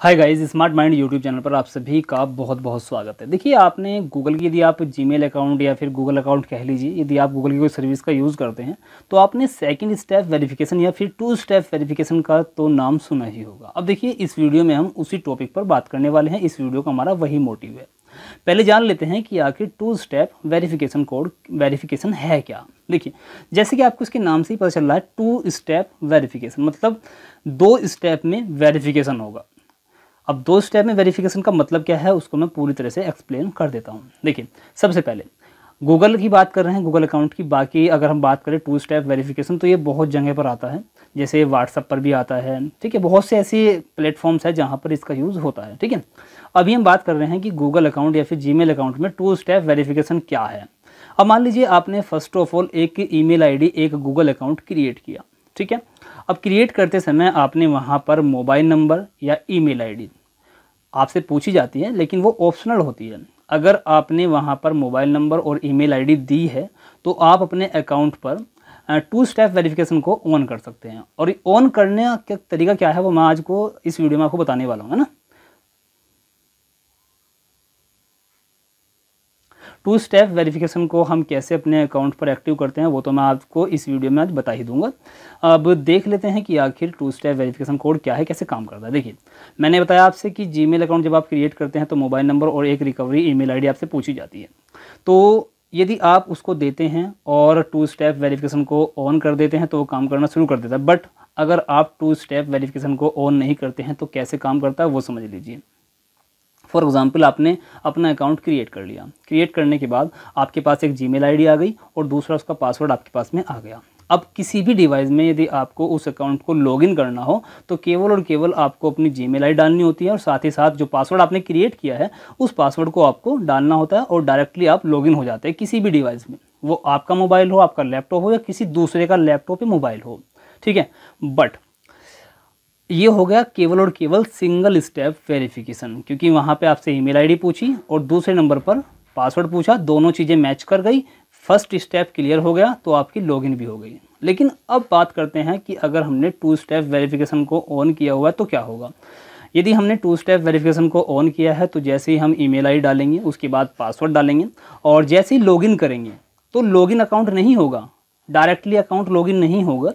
हाय guys smart mind YouTube channel पर आप सभी का बहुत बहुत स्वागत है देखिए आपने गूगल की यदि आप जीमेल अकाउंट या फिर गूगल अकाउंट कह लीजिए यदि आप गूगल की कोई सर्विस का यूज़ करते हैं तो आपने सेकंड स्टेप वेरिफिकेशन या फिर टू स्टेप वेरिफिकेशन का तो नाम सुना ही होगा अब देखिए इस वीडियो में हम उसी टॉपिक पर बात करने वाले हैं इस वीडियो का हमारा वही मोटिव है पहले जान लेते हैं कि आखिर two step verification code verification है क्या देखिए जैसे कि आपको इसके नाम से ही पता चल रहा है टू स्टेप वेरिफिकेशन मतलब दो स्टेप में वेरिफिकेशन होगा अब दो स्टेप में वेरिफिकेशन का मतलब क्या है उसको मैं पूरी तरह से एक्सप्लेन कर देता हूँ देखिए सबसे पहले गूगल की बात कर रहे हैं गूगल अकाउंट की बाकी अगर हम बात करें टू स्टेप वेरिफिकेशन तो ये बहुत जगह पर आता है जैसे व्हाट्सअप पर भी आता है ठीक है बहुत से ऐसे प्लेटफॉर्म्स हैं जहाँ पर इसका यूज़ होता है ठीक है अभी हम बात कर रहे हैं कि गूगल अकाउंट या फिर जी अकाउंट में टू स्टेप वेरीफिकेशन क्या है अब मान लीजिए आपने फर्स्ट ऑफ ऑल एक ई मेल एक गूगल अकाउंट क्रिएट किया ठीक है अब क्रिएट करते समय आपने वहाँ पर मोबाइल नंबर या ईमेल आईडी आपसे पूछी जाती है लेकिन वो ऑप्शनल होती है अगर आपने वहाँ पर मोबाइल नंबर और ईमेल आईडी दी है तो आप अपने अकाउंट पर टू स्टेप वेरिफिकेशन को ऑन कर सकते हैं और ऑन करने का तरीका क्या है वो मैं आज को इस वीडियो में आपको बताने वाला हूँ है ना टू स्टेप वेरिफिकेशन को हम कैसे अपने अकाउंट पर एक्टिव करते हैं वो तो मैं आपको इस वीडियो में आज बता ही दूंगा अब देख लेते हैं कि आखिर टू स्टेप वेरिफिकेशन कोड क्या है कैसे काम करता है देखिए मैंने बताया आपसे कि जी अकाउंट जब आप क्रिएट करते हैं तो मोबाइल नंबर और एक रिकवरी ई मेल आपसे पूछी जाती है तो यदि आप उसको देते हैं और टू स्टेप वेरिफिकेशन को ऑन कर देते हैं तो वो काम करना शुरू कर देता है बट अगर आप टू स्टेप वेरिफिकेशन को ऑन नहीं करते हैं तो कैसे काम करता है वो समझ लीजिए फॉर एग्ज़ाम्पल आपने अपना अकाउंट क्रिएट कर लिया क्रिएट करने के बाद आपके पास एक जीमेल आईडी आ गई और दूसरा उसका पासवर्ड आपके पास में आ गया अब किसी भी डिवाइस में यदि आपको उस अकाउंट को लॉगिन करना हो तो केवल और केवल आपको अपनी जी मेल डालनी होती है और साथ ही साथ जो पासवर्ड आपने क्रिएट किया है उस पासवर्ड को आपको डालना होता है और डायरेक्टली आप लॉगिन हो जाते हैं किसी भी डिवाइस में वो आपका मोबाइल हो आपका लैपटॉप हो या किसी दूसरे का लैपटॉप या मोबाइल हो ठीक है बट ये हो गया केवल और केवल सिंगल स्टेप वेरिफिकेशन क्योंकि वहाँ पे आपसे ईमेल आईडी पूछी और दूसरे नंबर पर पासवर्ड पूछा दोनों चीज़ें मैच कर गई फर्स्ट स्टेप क्लियर हो गया तो आपकी लॉगिन भी हो गई लेकिन अब बात करते हैं कि अगर हमने टू स्टेप वेरिफिकेशन को ऑन किया हुआ है तो क्या होगा यदि हमने टू स्टेप वेरिफिकेशन को ऑन किया है तो जैसे ही हम ई मेल डालेंगे उसके बाद पासवर्ड डालेंगे और जैसे ही लॉगिन करेंगे तो लॉगिन अकाउंट नहीं होगा डायरेक्टली अकाउंट लॉगिन नहीं होगा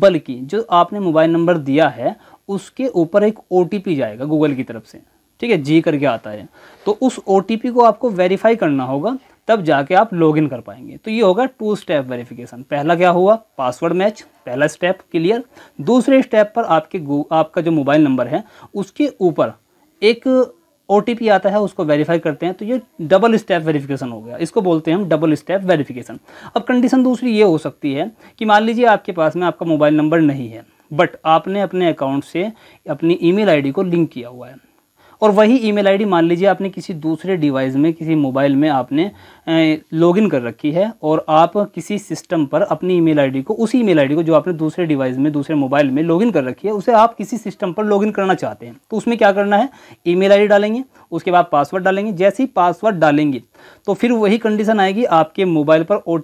बल्कि जो आपने मोबाइल नंबर दिया है उसके ऊपर एक ओ जाएगा गूगल की तरफ से ठीक है जी करके आता है तो उस ओ को आपको वेरीफाई करना होगा तब जाके आप लॉगिन कर पाएंगे तो ये होगा टू स्टेप वेरिफिकेशन पहला क्या हुआ पासवर्ड मैच पहला स्टेप क्लियर दूसरे स्टेप पर आपके आपका जो मोबाइल नंबर है उसके ऊपर एक ओ आता है उसको वेरीफाई करते हैं तो ये डबल स्टेप वेरिफिकेशन हो गया इसको बोलते हैं हम डबल स्टेप वेरिफिकेशन अब कंडीशन दूसरी ये हो सकती है कि मान लीजिए आपके पास में आपका मोबाइल नंबर नहीं है बट आपने अपने अकाउंट से अपनी ईमेल आईडी को लिंक किया हुआ है और वही ईमेल आईडी मान लीजिए आपने किसी दूसरे डिवाइस में किसी मोबाइल में आपने लॉगिन कर रखी है और आप किसी सिस्टम पर अपनी ईमेल आईडी को उसी ईमेल आईडी को जो आपने दूसरे डिवाइस में दूसरे मोबाइल में लॉगिन कर रखी है उसे आप किसी सिस्टम पर लॉगिन करना चाहते हैं तो उसमें क्या करना है ई मेल डालेंगे उसके बाद पासवर्ड डालेंगे जैसे ही पासवर्ड डालेंगे तो फिर वही कंडीशन आएगी आपके मोबाइल पर ओ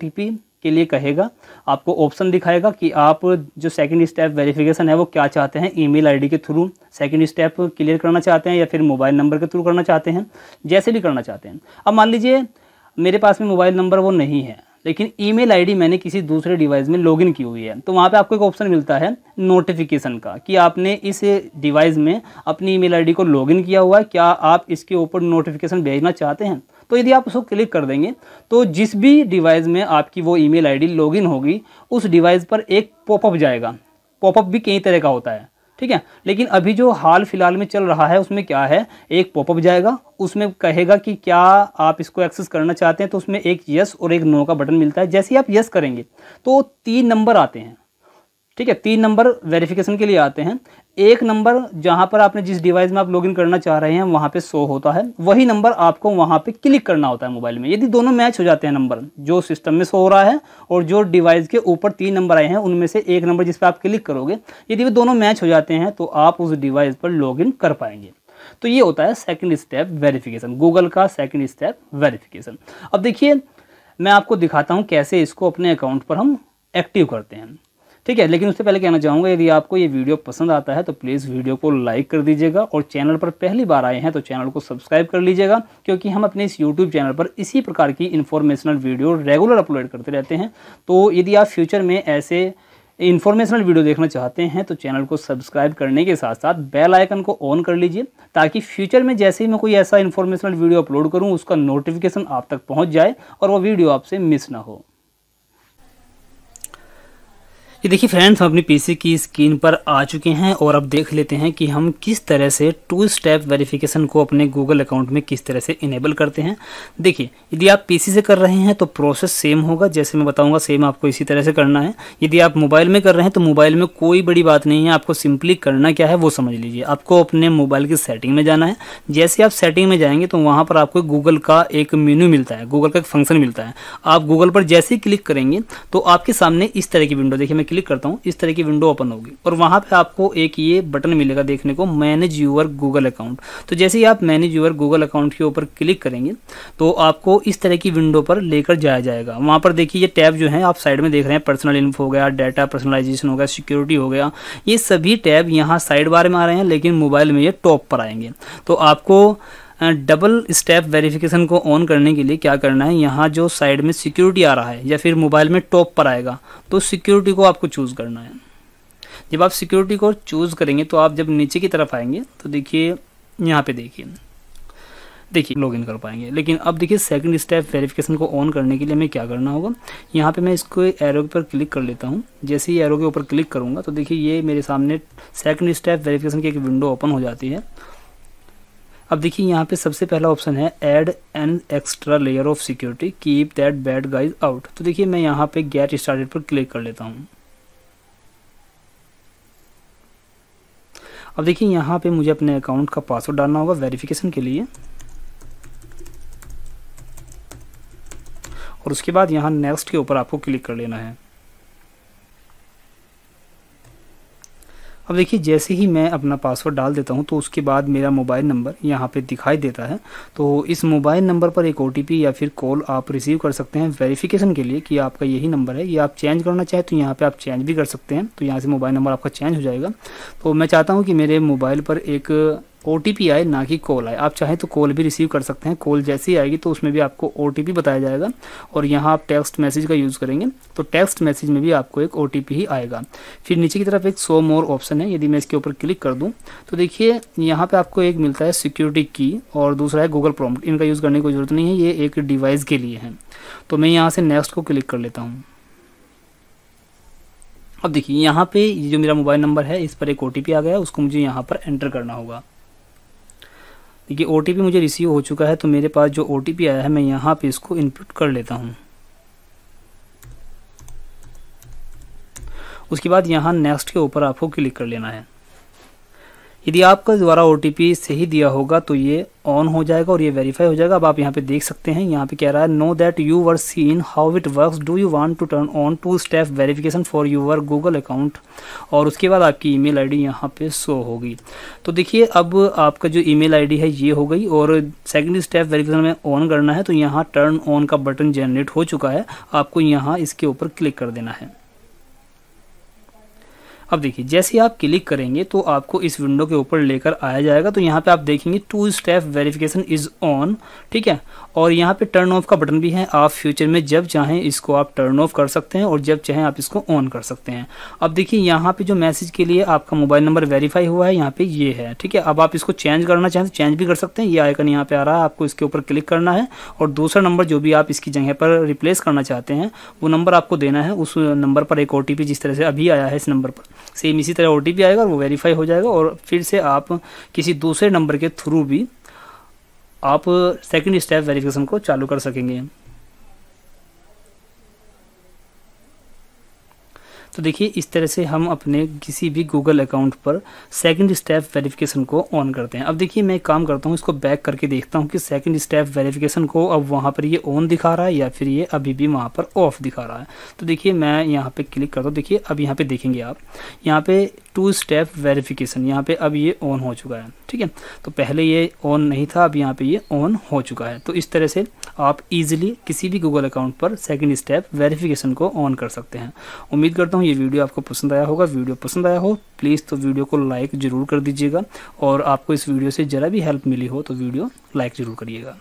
के लिए कहेगा आपको ऑप्शन दिखाएगा कि आप जो सेकंड स्टेप वेरिफिकेशन है वो क्या चाहते हैं ईमेल आईडी के थ्रू सेकंड स्टेप क्लियर करना चाहते हैं या फिर मोबाइल नंबर के थ्रू करना चाहते हैं जैसे भी करना चाहते हैं अब मान लीजिए मेरे पास में मोबाइल नंबर वो नहीं है लेकिन ईमेल आईडी मैंने किसी दूसरे डिवाइस में लॉगिन की हुई है तो वहाँ पे आपको एक ऑप्शन मिलता है नोटिफिकेशन का कि आपने इस डिवाइस में अपनी ईमेल आईडी को लॉगिन किया हुआ है क्या आप इसके ऊपर नोटिफिकेशन भेजना चाहते हैं तो यदि आप उसको क्लिक कर देंगे तो जिस भी डिवाइस में आपकी वो ईमेल आईडी लॉगिन होगी उस डिवाइस पर एक पॉपअप जाएगा पॉपअप भी कई तरह का होता है ठीक है लेकिन अभी जो हाल फिलहाल में चल रहा है उसमें क्या है एक पॉपअप जाएगा उसमें कहेगा कि क्या आप इसको एक्सेस करना चाहते हैं तो उसमें एक यस और एक नो का बटन मिलता है जैसे ही आप यस करेंगे तो तीन नंबर आते हैं ठीक है तीन नंबर वेरिफिकेशन के लिए आते हैं एक नंबर जहाँ पर आपने जिस डिवाइस में आप लॉगिन करना चाह रहे हैं वहाँ पे शो होता है वही नंबर आपको वहाँ पे क्लिक करना होता है मोबाइल में यदि दोनों मैच हो जाते हैं नंबर जो सिस्टम में शो हो रहा है और जो डिवाइस के ऊपर तीन नंबर आए हैं उनमें से एक नंबर जिस पर आप क्लिक करोगे यदि वे दोनों मैच हो जाते हैं तो आप उस डिवाइस पर इन कर पाएंगे तो ये होता है सेकेंड स्टेप वेरिफिकेशन गूगल का सेकेंड स्टेप वेरिफिकेशन अब देखिए मैं आपको दिखाता हूँ कैसे इसको अपने अकाउंट पर हम एक्टिव करते हैं ठीक है लेकिन उससे पहले कहना चाहूँगा यदि आपको ये वीडियो पसंद आता है तो प्लीज़ वीडियो को लाइक कर दीजिएगा और चैनल पर पहली बार आए हैं तो चैनल को सब्सक्राइब कर लीजिएगा क्योंकि हम अपने इस यूट्यूब चैनल पर इसी प्रकार की इन्फॉर्मेशनल वीडियो रेगुलर अपलोड करते रहते हैं तो यदि आप फ्यूचर में ऐसे इन्फॉर्मेशनल वीडियो देखना चाहते हैं तो चैनल को सब्सक्राइब करने के साथ साथ बेल आइकन को ऑन कर लीजिए ताकि फ्यूचर में जैसे ही मैं कोई ऐसा इन्फॉर्मेशनल वीडियो अपलोड करूं उसका नोटिफिकेशन आप तक पहुंच जाए और वो वीडियो आपसे मिस ना हो ये देखिए फ्रेंड्स हम अपनी पीसी की स्क्रीन पर आ चुके हैं और अब देख लेते हैं कि हम किस तरह से टू स्टेप वेरिफिकेशन को अपने गूगल अकाउंट में किस तरह से इनेबल करते हैं देखिए यदि आप पीसी से कर रहे हैं तो प्रोसेस सेम होगा जैसे मैं बताऊंगा सेम आपको इसी तरह से करना है यदि आप मोबाइल में कर रहे हैं तो मोबाइल में कोई बड़ी बात नहीं है आपको सिंपली करना क्या है वो समझ लीजिए आपको अपने मोबाइल की सेटिंग में जाना है जैसे आप सेटिंग में जाएंगे तो वहाँ पर आपको गूगल का एक मेन्यू मिलता है गूगल का एक फंक्शन मिलता है आप गूगल पर जैसे ही क्लिक करेंगे तो आपके सामने इस तरह की विंडो देखिए मैं क्लिक करता हूँ इस तरह की विंडो ओपन होगी और वहाँ पे आपको एक ये बटन मिलेगा देखने को मैनेज यूअर गूगल अकाउंट तो जैसे ही आप मैनेज यूअर गूगल अकाउंट के ऊपर क्लिक करेंगे तो आपको इस तरह की विंडो पर लेकर जाया जाएगा वहाँ पर देखिए ये टैब जो है आप साइड में देख रहे हैं पर्सनल इन्फो हो गया डाटा पर्सनलाइजेशन हो गया सिक्योरिटी हो गया ये सभी टैब यहाँ साइड बार में आ रहे हैं लेकिन मोबाइल में ये टॉप पर आएंगे तो आपको डबल स्टेप वेरिफिकेशन को ऑन करने के लिए क्या करना है यहाँ जो साइड में सिक्योरिटी आ रहा है या फिर मोबाइल में टॉप पर आएगा तो सिक्योरिटी को आपको चूज़ करना है जब आप सिक्योरिटी को चूज़ करेंगे तो आप जब नीचे की तरफ आएंगे तो देखिए यहाँ पे देखिए देखिए लॉग इन कर पाएंगे लेकिन अब देखिए सेकंड स्टेप वेरिफिकेशन को ऑन करने के लिए हमें क्या करना होगा यहाँ पे मैं इसको एरो के ऊपर क्लिक कर लेता हूँ जैसे ही एरो के ऊपर क्लिक करूँगा तो देखिए ये मेरे सामने सेकंड स्टेप वेरिफिकेशन की एक विंडो ओपन हो जाती है अब देखिए यहाँ पे सबसे पहला ऑप्शन है add an extra layer of security keep that bad guys out तो देखिए मैं यहाँ पे गेट स्टार्टेड पर क्लिक कर लेता हूँ अब देखिए यहाँ पे मुझे अपने अकाउंट का पासवर्ड डालना होगा वेरिफिकेशन के लिए और उसके बाद यहाँ नेक्स्ट के ऊपर आपको क्लिक कर लेना है अब देखिए जैसे ही मैं अपना पासवर्ड डाल देता हूँ तो उसके बाद मेरा मोबाइल नंबर यहाँ पे दिखाई देता है तो इस मोबाइल नंबर पर एक ओ या फिर कॉल आप रिसीव कर सकते हैं वेरिफिकेशन के लिए कि आपका यही नंबर है ये आप चेंज करना चाहें तो यहाँ पर आप चेंज भी कर सकते हैं तो यहाँ से मोबाइल नंबर आपका चेंज हो जाएगा तो मैं चाहता हूँ कि मेरे मोबाइल पर एक ओ आए ना कि कॉल आए आप चाहें तो कॉल भी रिसीव कर सकते हैं कॉल जैसे ही आएगी तो उसमें भी आपको ओ बताया जाएगा और यहाँ आप टेक्स्ट मैसेज का यूज़ करेंगे तो टेक्स्ट मैसेज में भी आपको एक ओ ही आएगा फिर नीचे की तरफ एक सो मोर ऑप्शन है यदि मैं इसके ऊपर क्लिक कर दूँ तो देखिए यहाँ पर आपको एक मिलता है सिक्योरिटी की और दूसरा है गूगल प्रोमोट इनका यूज़ करने की जरूरत नहीं है ये एक डिवाइस के लिए है तो मैं यहाँ से नेक्स्ट को क्लिक कर लेता हूँ अब देखिए यहाँ पे जो मेरा मोबाइल नंबर है इस पर एक ओ आ गया उसको मुझे यहाँ पर एंटर करना होगा देखिए ओ मुझे रिसीव हो चुका है तो मेरे पास जो ओ आया है मैं यहाँ पे इसको इनपुट कर लेता हूँ उसके बाद यहाँ नेक्स्ट के ऊपर आपको क्लिक कर लेना है यदि आपका द्वारा ओ सही दिया होगा तो ये ऑन हो जाएगा और ये वेरीफाई हो जाएगा अब आप यहाँ पे देख सकते हैं यहाँ पे कह रहा है know that you were seen how it works do you want to turn on two step verification for your Google account और उसके बाद आपकी ईमेल आईडी यहाँ पे शो होगी तो देखिए अब आपका जो ईमेल आईडी है ये हो गई और सेकेंड स्टेप वेरीफिकेशन में ऑन करना है तो यहाँ टर्न ऑन का बटन जनरेट हो चुका है आपको यहाँ इसके ऊपर क्लिक कर देना है अब देखिए जैसे आप क्लिक करेंगे तो आपको इस विंडो के ऊपर लेकर आया जाएगा तो यहाँ पे आप देखेंगे two step verification is on ठीक है और यहाँ पे टर्न ऑफ का बटन भी है आप फ्यूचर में जब चाहें इसको आप टर्न ऑफ कर सकते हैं और जब चाहें आप इसको ऑन कर सकते हैं अब देखिए यहाँ पे जो मैसेज के लिए आपका मोबाइल नंबर वेरीफाई हुआ है यहाँ पे ये है ठीक है अब आप इसको चेंज करना चाहें तो चेंज भी कर सकते हैं ये आइकन यहाँ पे आ रहा है आपको इसके ऊपर क्लिक करना है और दूसरा नंबर जो भी आप इसकी जगह पर रिप्लेस करना चाहते हैं वो नंबर आपको देना है उस नंबर पर एक ओ जिस तरह से अभी आया है इस नंबर पर सेम इसी तरह ओ आएगा और वो वेरीफाई हो जाएगा और फिर से आप किसी दूसरे नंबर के थ्रू भी आप सेकंड स्टेप वेरिफिकेशन को चालू कर सकेंगे तो देखिए इस तरह से हम अपने किसी भी गूगल अकाउंट पर सेकंड स्टेप वेरिफिकेशन को ऑन करते हैं अब देखिए मैं काम करता हूँ इसको बैक करके देखता हूँ कि सेकंड स्टेप वेरिफिकेशन को अब वहाँ पर ये ऑन दिखा रहा है या फिर ये अभी भी वहाँ पर ऑफ दिखा रहा है तो देखिए मैं यहाँ पर क्लिक करता हूँ देखिए अब यहाँ पर देखेंगे आप यहाँ पर टू स्टेप वेरिफिकेशन यहाँ पे अब ये ऑन हो चुका है ठीक है तो पहले ये ऑन नहीं था अब यहाँ पे ये ऑन हो चुका है तो इस तरह से आप इजीली किसी भी गूगल अकाउंट पर सेकंड स्टेप वेरिफिकेशन को ऑन कर सकते हैं उम्मीद करता हूँ ये वीडियो आपको पसंद आया होगा वीडियो पसंद आया हो प्लीज़ तो वीडियो को लाइक ज़रूर कर दीजिएगा और आपको इस वीडियो से ज़रा भी हेल्प मिली हो तो वीडियो लाइक ज़रूर करिएगा